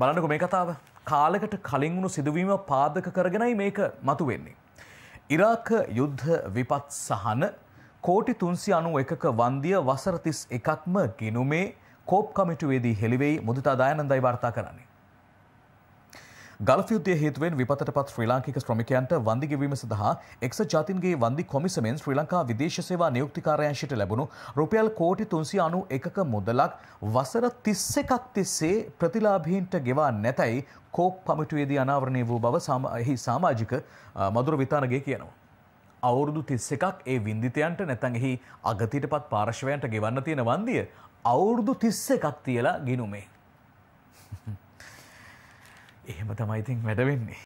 බලන්නක මේ කතාව කාලකට කලින් වුණු සිදුවීම පාදක කරගෙනයි මේක මතු වෙන්නේ. ඉරාක යුද්ධ විපත් සහන කෝටි තුන්සි අනු එකක වන්දිය වසරතිස් එකක්ම ගිනුමේ කෝප් කමිටුවේදී හෙළිවෙයි මුදිතා දායනන්දයි වාර්තා කරන්නේ. ගල්ෆ යුද්ධය හේතුවෙන් විපතටපත් ශ්‍රී ලාංකික ශ්‍රමිකයන්ට වන්දි ගෙවීම සඳහා එක්සත් ජාතීන්ගේ වන්දි කොමිසමෙන් ශ්‍රී ලංකා විදේශ සේවා නියුක්තිකාරයන්ශයට ලැබුණු රුපියල් කෝටි 391ක මුදලක් වසර 31ක් තිස්සේ ප්‍රතිලාභීන්ට ගෙවා නැතයි කෝක් පමිටුවේදී අනාවරණය වූ බව එහි සමාජික මදුර විතානගේ කියනවා. අවුරුදු 31ක් ඒ වින්දිතයන්ට නැත්නම් එහි අගතියටපත් පාර්ශවයන්ට ගෙවන්න තියෙන වන්දිය අවුරුදු 31ක් තියලා ගිනුමේ. එහෙම තමයිඉතින් වැඩවෙන්නේ